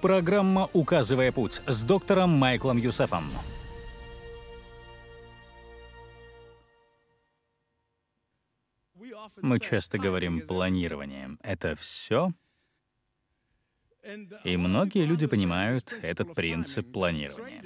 Программа «Указывая путь» с доктором Майклом Юсефом. Мы часто говорим «планирование». Это все и многие люди понимают этот принцип планирования.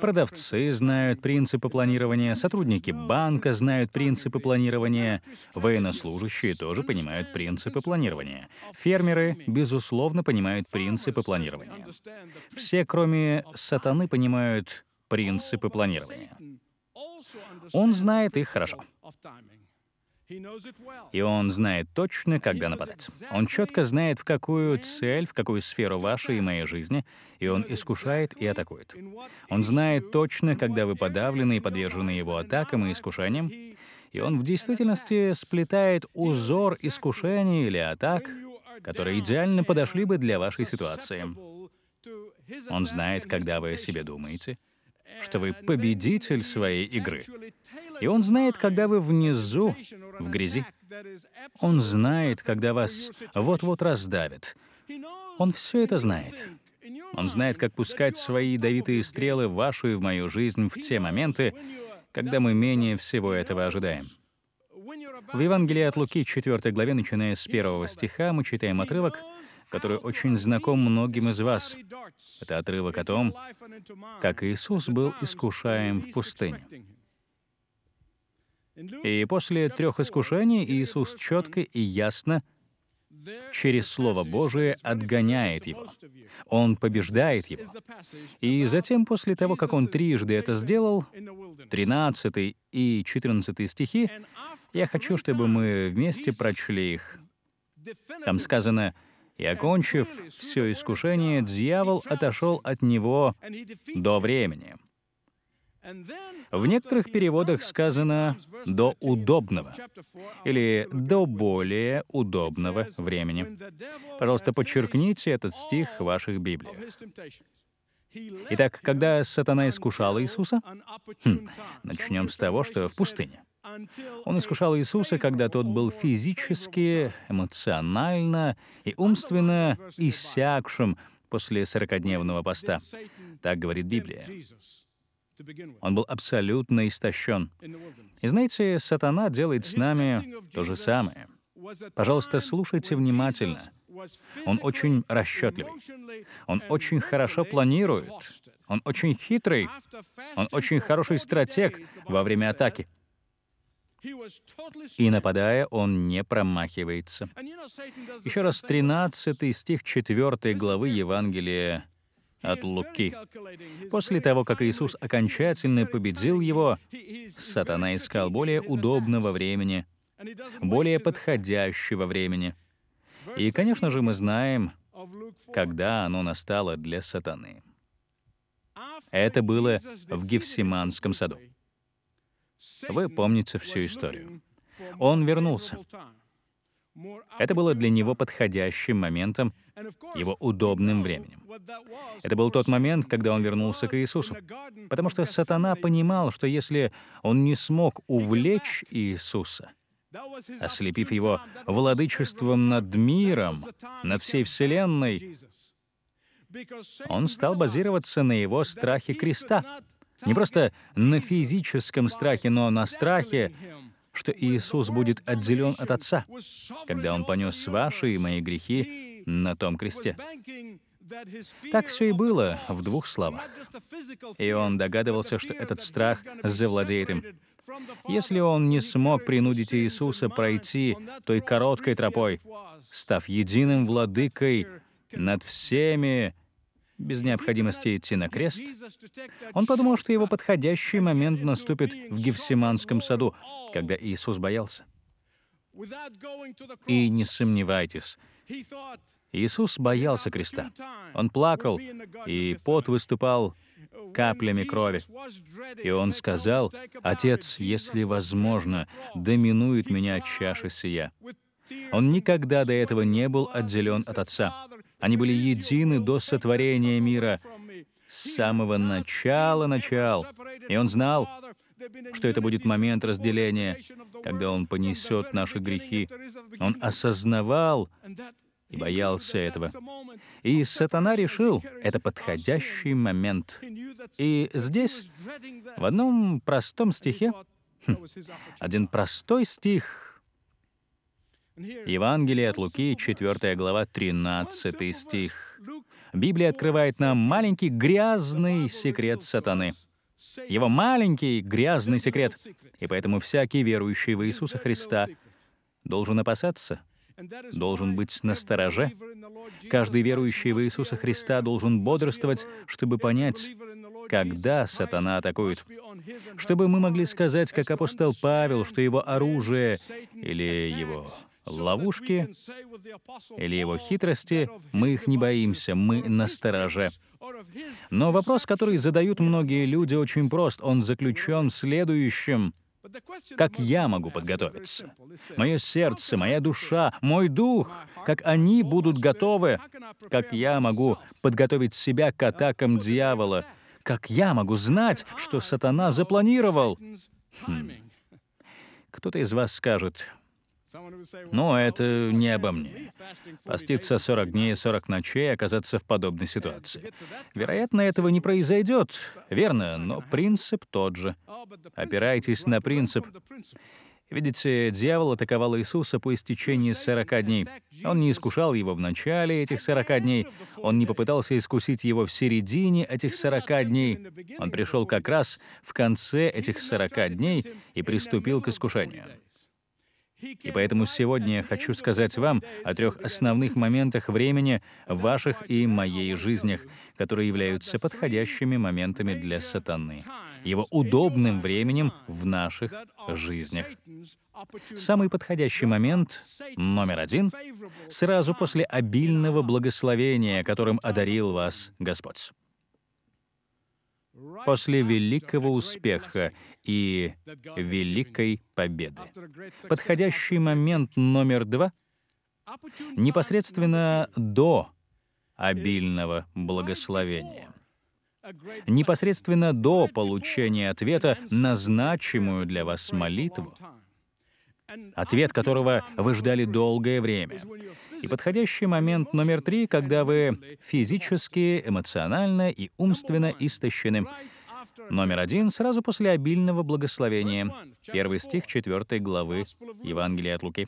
Продавцы знают принципы планирования, сотрудники банка знают принципы планирования, военнослужащие тоже понимают принципы планирования. Фермеры, безусловно, понимают принципы планирования. Все, кроме сатаны, понимают принципы планирования. Он знает их хорошо. И он знает точно, когда нападать. Он четко знает, в какую цель, в какую сферу вашей и моей жизни, и он искушает и атакует. Он знает точно, когда вы подавлены и подвержены его атакам и искушениям, и он в действительности сплетает узор искушений или атак, которые идеально подошли бы для вашей ситуации. Он знает, когда вы о себе думаете, что вы победитель своей игры, и Он знает, когда вы внизу, в грязи. Он знает, когда вас вот-вот раздавит. Он все это знает. Он знает, как пускать свои ядовитые стрелы в вашу и в мою жизнь в те моменты, когда мы менее всего этого ожидаем. В Евангелии от Луки, 4 главе, начиная с 1 стиха, мы читаем отрывок, который очень знаком многим из вас. Это отрывок о том, как Иисус был искушаем в пустыне. И после трех искушений Иисус четко и ясно через Слово Божие отгоняет его. Он побеждает его. И затем, после того, как он трижды это сделал, 13 и 14 стихи, я хочу, чтобы мы вместе прочли их. Там сказано, «И окончив все искушение, дьявол отошел от него до времени». В некоторых переводах сказано «до удобного» или «до более удобного времени». Пожалуйста, подчеркните этот стих в ваших Библиях. Итак, когда сатана искушал Иисуса? Хм, начнем с того, что в пустыне. Он искушал Иисуса, когда тот был физически, эмоционально и умственно иссякшим после сорокодневного поста. Так говорит Библия. Он был абсолютно истощен. И знаете, сатана делает с нами то же самое. Пожалуйста, слушайте внимательно. Он очень расчетливый. Он очень хорошо планирует. Он очень хитрый. Он очень хороший стратег во время атаки. И нападая, он не промахивается. Еще раз, 13 стих 4 главы Евангелия от Луки. После того, как Иисус окончательно победил его, сатана искал более удобного времени, более подходящего времени. И, конечно же, мы знаем, когда оно настало для сатаны. Это было в Гефсиманском саду. Вы помните всю историю. Он вернулся. Это было для него подходящим моментом, его удобным временем. Это был тот момент, когда он вернулся к Иисусу, потому что сатана понимал, что если он не смог увлечь Иисуса, ослепив его владычеством над миром, над всей Вселенной, он стал базироваться на его страхе креста. Не просто на физическом страхе, но на страхе, что Иисус будет отделен от Отца, когда Он понес ваши и мои грехи на том кресте. Так все и было в двух словах. И он догадывался, что этот страх завладеет им. Если он не смог принудить Иисуса пройти той короткой тропой, став единым владыкой над всеми без необходимости идти на крест, он подумал, что его подходящий момент наступит в Гефсиманском саду, когда Иисус боялся. И не сомневайтесь, Иисус боялся креста. Он плакал, и пот выступал каплями крови. И он сказал, «Отец, если возможно, доминует меня чаша сия». Он никогда до этого не был отделен от Отца. Они были едины до сотворения мира, с самого начала начал. И он знал, что это будет момент разделения, когда он понесет наши грехи. Он осознавал и боялся этого. И сатана решил, это подходящий момент. И здесь, в одном простом стихе, хм, один простой стих Евангелие от Луки, 4 глава, 13 стих. Библия открывает нам маленький грязный секрет сатаны. Его маленький грязный секрет. И поэтому всякий верующий в Иисуса Христа должен опасаться, должен быть настороже. Каждый верующий в Иисуса Христа должен бодрствовать, чтобы понять, когда сатана атакует. Чтобы мы могли сказать, как апостол Павел, что его оружие или его ловушки или его хитрости, мы их не боимся, мы настороже. Но вопрос, который задают многие люди, очень прост. Он заключен в следующем. Как я могу подготовиться? Мое сердце, моя душа, мой дух, как они будут готовы? Как я могу подготовить себя к атакам дьявола? Как я могу знать, что сатана запланировал? Хм. Кто-то из вас скажет, но это не обо мне. Поститься 40 дней и 40 ночей и оказаться в подобной ситуации. Вероятно, этого не произойдет, верно, но принцип тот же. Опирайтесь на принцип. Видите, дьявол атаковал Иисуса по истечении 40 дней. Он не искушал его в начале этих 40 дней, он не попытался искусить его в середине этих 40 дней. Он пришел как раз в конце этих 40 дней и приступил к искушению. И поэтому сегодня я хочу сказать вам о трех основных моментах времени в ваших и моей жизнях, которые являются подходящими моментами для сатаны, его удобным временем в наших жизнях. Самый подходящий момент, номер один, сразу после обильного благословения, которым одарил вас Господь после великого успеха и великой победы. Подходящий момент номер два — непосредственно до обильного благословения. Непосредственно до получения ответа на значимую для вас молитву, ответ которого вы ждали долгое время. И подходящий момент номер три, когда вы физически, эмоционально и умственно истощены. Номер один сразу после обильного благословения. Первый стих 4 главы Евангелия от Луки.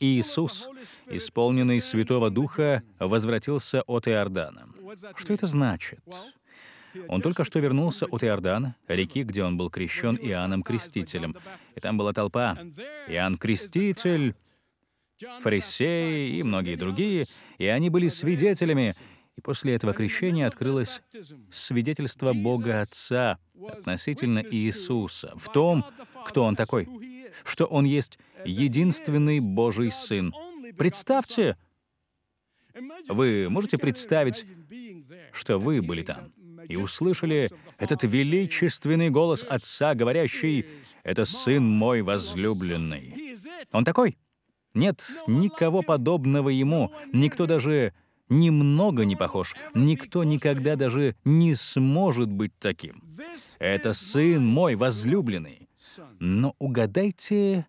Иисус, исполненный Святого Духа, возвратился от Иордана. Что это значит? Он только что вернулся от Иордана, реки, где он был крещен Иоанном Крестителем. И там была толпа. Иоанн Креститель фарисеи и многие другие, и они были свидетелями, и после этого крещения открылось свидетельство Бога Отца относительно Иисуса, в том, кто Он такой, что Он есть единственный Божий Сын. Представьте, вы можете представить, что вы были там и услышали этот величественный голос Отца, говорящий, «Это Сын мой возлюбленный». Он такой — нет никого подобного ему, никто даже немного не похож, никто никогда даже не сможет быть таким. Это сын мой возлюбленный. Но угадайте,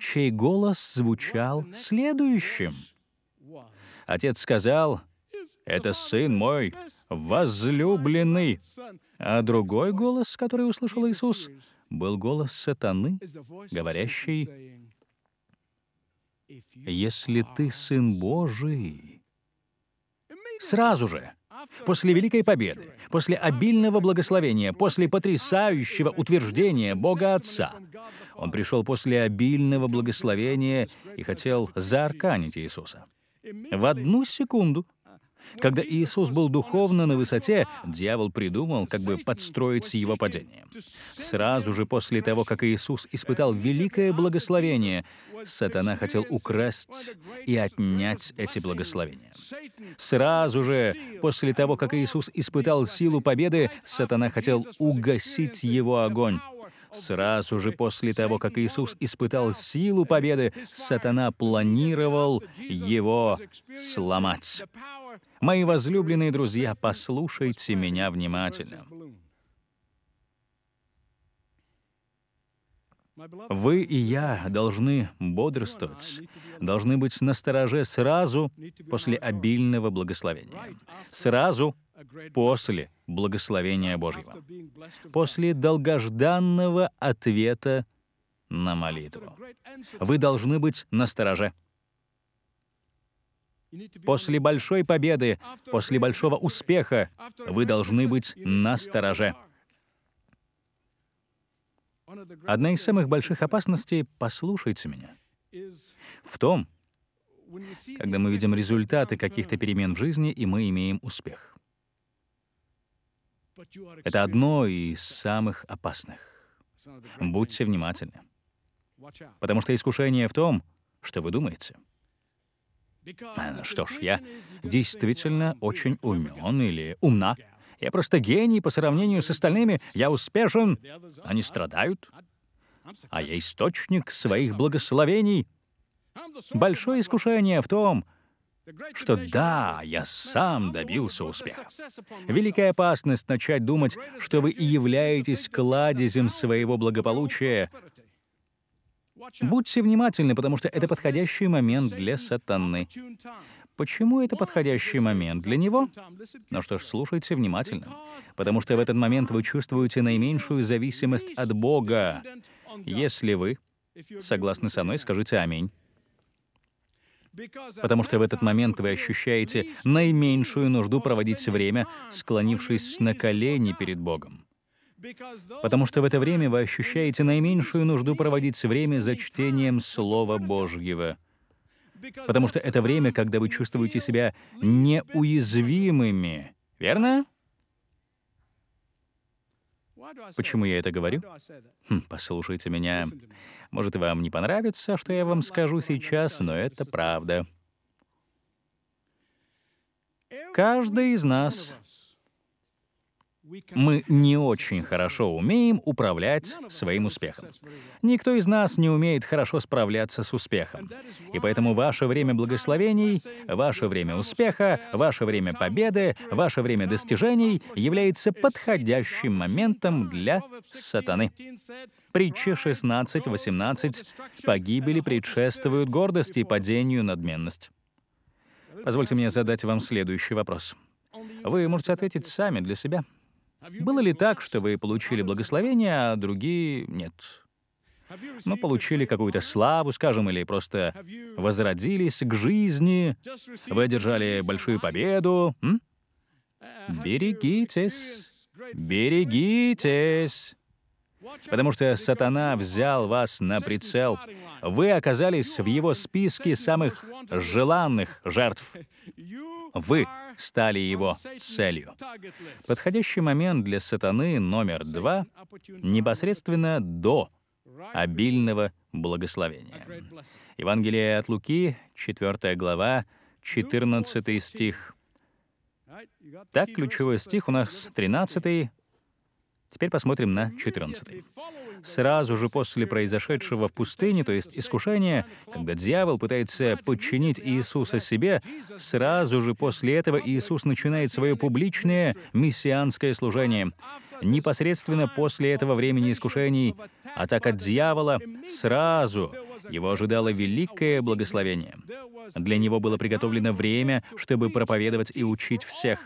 чей голос звучал следующим. Отец сказал, «Это сын мой, возлюбленный». А другой голос, который услышал Иисус, был голос сатаны, говорящий, если ты Сын Божий, сразу же, после Великой Победы, после обильного благословения, после потрясающего утверждения Бога Отца, он пришел после обильного благословения и хотел заарканить Иисуса. В одну секунду — когда Иисус был духовно на высоте, дьявол придумал, как бы подстроить его падение. Сразу же после того, как Иисус испытал великое благословение, сатана хотел украсть и отнять эти благословения. Сразу же после того, как Иисус испытал силу победы, сатана хотел угасить его огонь. Сразу же после того, как Иисус испытал силу победы, сатана планировал его сломать. Мои возлюбленные друзья, послушайте меня внимательно. Вы и я должны бодрствовать, должны быть настороже сразу после обильного благословения, сразу после благословения Божьего, после долгожданного ответа на молитву. Вы должны быть настороже. После большой победы, после большого успеха вы должны быть на стороже. Одна из самых больших опасностей — послушайте меня. В том, когда мы видим результаты каких-то перемен в жизни, и мы имеем успех. Это одно из самых опасных. Будьте внимательны. Потому что искушение в том, что вы думаете — Э, что ж, я действительно очень умен или умна. Я просто гений по сравнению с остальными. Я успешен. Они страдают. А я источник своих благословений. Большое искушение в том, что да, я сам добился успеха. Великая опасность начать думать, что вы и являетесь кладезем своего благополучия, Будьте внимательны, потому что это подходящий момент для сатаны. Почему это подходящий момент для него? Ну что ж, слушайте внимательно, потому что в этот момент вы чувствуете наименьшую зависимость от Бога. Если вы согласны со мной, скажите «Аминь». Потому что в этот момент вы ощущаете наименьшую нужду проводить время, склонившись на колени перед Богом потому что в это время вы ощущаете наименьшую нужду проводить время за чтением Слова Божьего, потому что это время, когда вы чувствуете себя неуязвимыми, верно? Почему я это говорю? Хм, послушайте меня. Может, вам не понравится, что я вам скажу сейчас, но это правда. Каждый из нас мы не очень хорошо умеем управлять своим успехом. Никто из нас не умеет хорошо справляться с успехом. И поэтому ваше время благословений, ваше время успеха, ваше время победы, ваше время достижений является подходящим моментом для сатаны. Притча 16.18 «Погибели предшествуют гордости и падению надменность». Позвольте мне задать вам следующий вопрос. Вы можете ответить сами для себя. Было ли так, что вы получили благословение, а другие — нет? Но получили какую-то славу, скажем, или просто возродились к жизни, вы одержали большую победу. М? Берегитесь, берегитесь. Потому что сатана взял вас на прицел. Вы оказались в его списке самых желанных жертв. Вы стали его целью. Подходящий момент для сатаны номер два — непосредственно до обильного благословения. Евангелие от Луки, 4 глава, 14 стих. Так, ключевой стих у нас 13 Теперь посмотрим на 14 сразу же после произошедшего в пустыне, то есть искушения, когда дьявол пытается подчинить Иисуса себе, сразу же после этого Иисус начинает свое публичное мессианское служение. Непосредственно после этого времени искушений, атак от дьявола, сразу его ожидало великое благословение. Для него было приготовлено время, чтобы проповедовать и учить всех.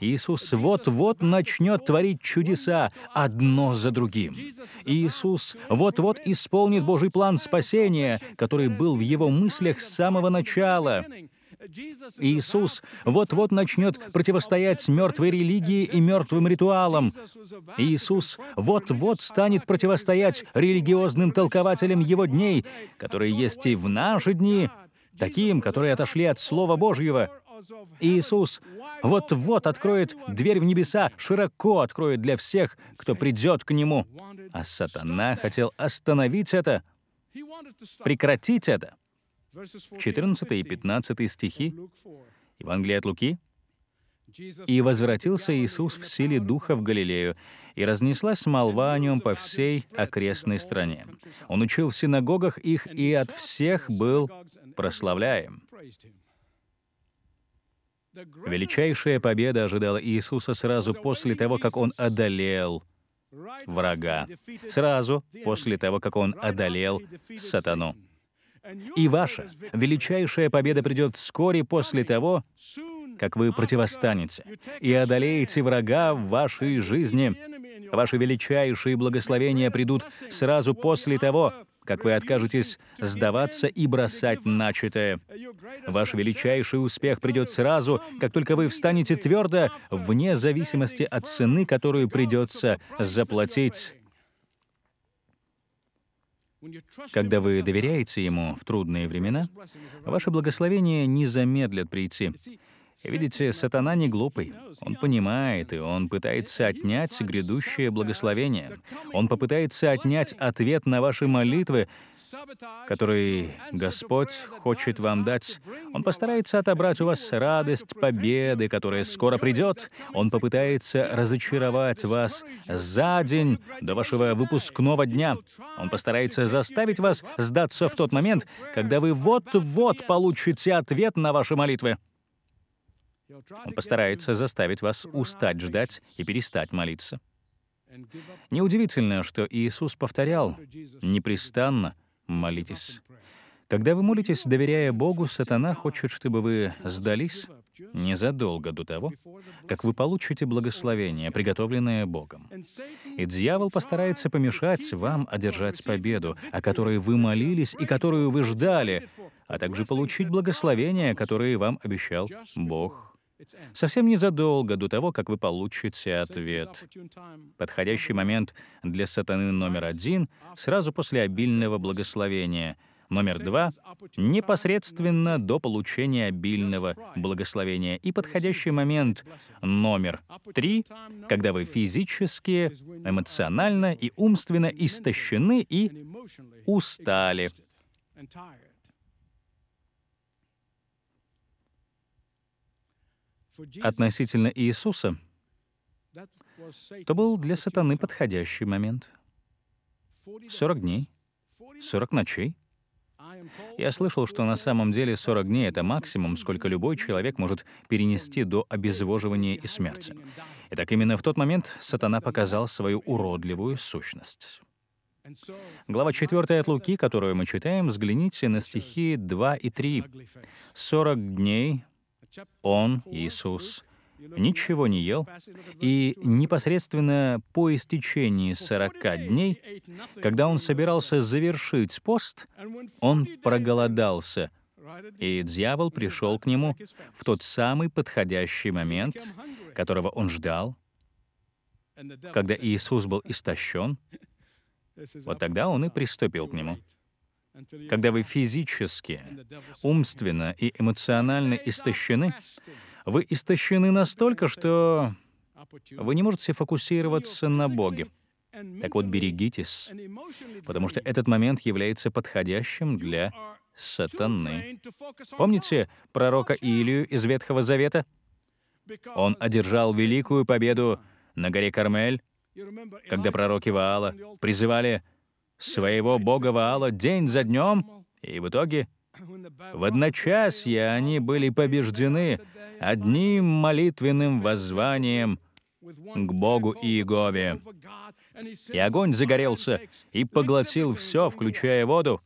Иисус вот-вот начнет творить чудеса одно за другим. Иисус вот-вот исполнит Божий план спасения, который был в его мыслях с самого начала. Иисус вот-вот начнет противостоять мертвой религии и мертвым ритуалам. Иисус вот-вот станет противостоять религиозным толкователям его дней, которые есть и в наши дни, таким, которые отошли от Слова Божьего. Иисус вот-вот откроет дверь в небеса, широко откроет для всех, кто придет к Нему. А сатана хотел остановить это, прекратить это. 14 и 15 стихи Евангелия от Луки, и возвратился Иисус в силе Духа в Галилею, и разнеслась молва о нем по всей окрестной стране. Он учил в синагогах их и от всех был прославляем. Величайшая победа ожидала Иисуса сразу после того, как он одолел врага, сразу после того, как он одолел сатану. И ваша величайшая победа придет вскоре после того, как вы противостанете и одолеете врага в вашей жизни. Ваши величайшие благословения придут сразу после того, как вы откажетесь сдаваться и бросать начатое. Ваш величайший успех придет сразу, как только вы встанете твердо, вне зависимости от цены, которую придется заплатить. Когда вы доверяете Ему в трудные времена, ваше благословение не замедлят прийти. Видите, сатана не глупый. Он понимает, и он пытается отнять грядущее благословение. Он попытается отнять ответ на ваши молитвы, который Господь хочет вам дать. Он постарается отобрать у вас радость победы, которая скоро придет. Он попытается разочаровать вас за день до вашего выпускного дня. Он постарается заставить вас сдаться в тот момент, когда вы вот-вот получите ответ на ваши молитвы. Он постарается заставить вас устать ждать и перестать молиться. Неудивительно, что Иисус повторял непрестанно «молитесь». Когда вы молитесь, доверяя Богу, сатана хочет, чтобы вы сдались незадолго до того, как вы получите благословение, приготовленное Богом. И дьявол постарается помешать вам одержать победу, о которой вы молились и которую вы ждали, а также получить благословение, которое вам обещал Бог совсем незадолго до того, как вы получите ответ. Подходящий момент для сатаны номер один — сразу после обильного благословения. Номер два — непосредственно до получения обильного благословения. И подходящий момент номер три — когда вы физически, эмоционально и умственно истощены и устали. относительно Иисуса, то был для сатаны подходящий момент. 40 дней, 40 ночей. Я слышал, что на самом деле 40 дней — это максимум, сколько любой человек может перенести до обезвоживания и смерти. Итак, именно в тот момент сатана показал свою уродливую сущность. Глава 4 от Луки, которую мы читаем, взгляните на стихи 2 и 3. «Сорок дней он, Иисус, ничего не ел, и непосредственно по истечении 40 дней, когда он собирался завершить пост, он проголодался, и дьявол пришел к нему в тот самый подходящий момент, которого он ждал, когда Иисус был истощен, вот тогда он и приступил к нему когда вы физически, умственно и эмоционально истощены, вы истощены настолько, что вы не можете фокусироваться на Боге. Так вот, берегитесь, потому что этот момент является подходящим для сатаны. Помните пророка Илию из Ветхого Завета? Он одержал великую победу на горе Кармель, когда пророки Ваала призывали своего бога Ваала день за днем, и в итоге в одночасье они были побеждены одним молитвенным воззванием к Богу Иегове. И огонь загорелся и поглотил все, включая воду.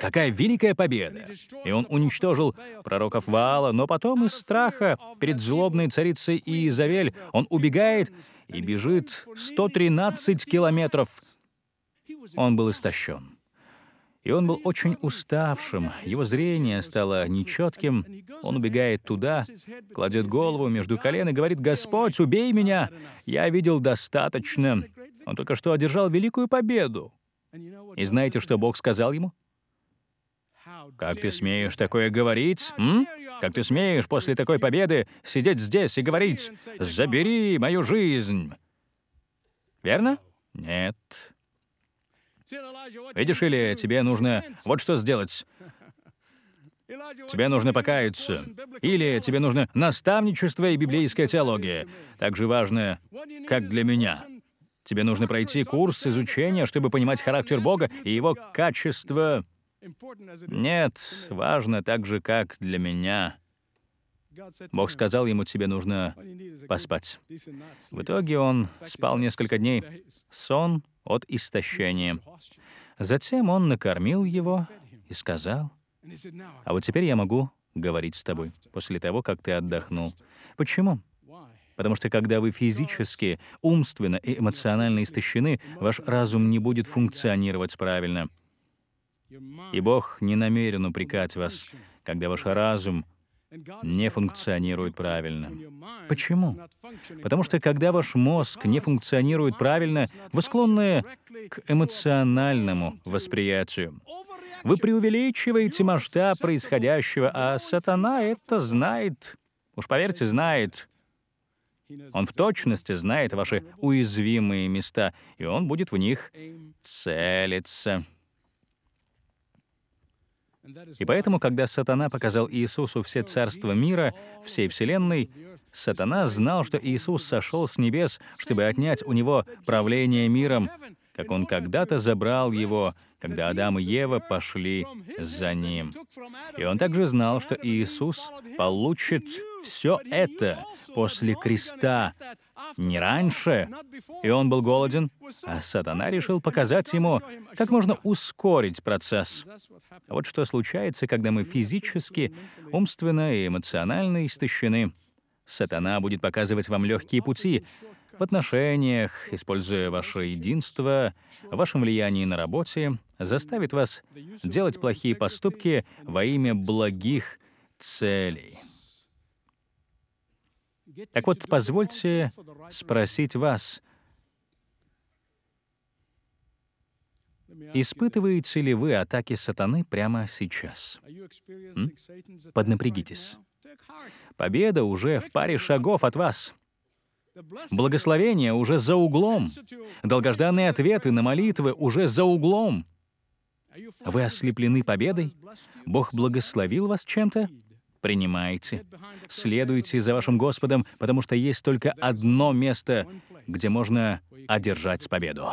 Какая великая победа! И он уничтожил пророков Ваала, но потом из страха перед злобной царицей Иезавель он убегает и бежит 113 километров он был истощен. И он был очень уставшим, его зрение стало нечетким, он убегает туда, кладет голову между колен и говорит, «Господь, убей меня! Я видел достаточно!» Он только что одержал великую победу. И знаете, что Бог сказал ему? «Как ты смеешь такое говорить? М? Как ты смеешь после такой победы сидеть здесь и говорить, «Забери мою жизнь!» Верно? Нет. Видишь, или тебе нужно вот что сделать. Тебе нужно покаяться. Или тебе нужно наставничество и библейская теология. Так же важно, как для меня. Тебе нужно пройти курс изучения, чтобы понимать характер Бога и его качество. Нет, важно так же, как для меня. Бог сказал ему, тебе нужно поспать. В итоге он спал несколько дней. Сон от истощения. Затем он накормил его и сказал, «А вот теперь я могу говорить с тобой после того, как ты отдохнул». Почему? Потому что когда вы физически, умственно и эмоционально истощены, ваш разум не будет функционировать правильно. И Бог не намерен упрекать вас, когда ваш разум — не функционирует правильно. Почему? Потому что когда ваш мозг не функционирует правильно, вы склонны к эмоциональному восприятию. Вы преувеличиваете масштаб происходящего, а сатана это знает. Уж поверьте, знает. Он в точности знает ваши уязвимые места, и он будет в них целиться. И поэтому, когда сатана показал Иисусу все царства мира, всей вселенной, сатана знал, что Иисус сошел с небес, чтобы отнять у него правление миром, как он когда-то забрал его, когда Адам и Ева пошли за ним. И он также знал, что Иисус получит все это после креста, не раньше. И он был голоден, а сатана решил показать ему, как можно ускорить процесс. Вот что случается, когда мы физически, умственно и эмоционально истощены. Сатана будет показывать вам легкие пути в отношениях, используя ваше единство, вашем влиянии на работе, заставит вас делать плохие поступки во имя благих целей. Так вот, позвольте спросить вас, Испытываете ли вы атаки сатаны прямо сейчас? М? Поднапрягитесь. Победа уже в паре шагов от вас. Благословение уже за углом. Долгожданные ответы на молитвы уже за углом. Вы ослеплены победой? Бог благословил вас чем-то? принимайте. Следуйте за вашим Господом, потому что есть только одно место, где можно одержать победу.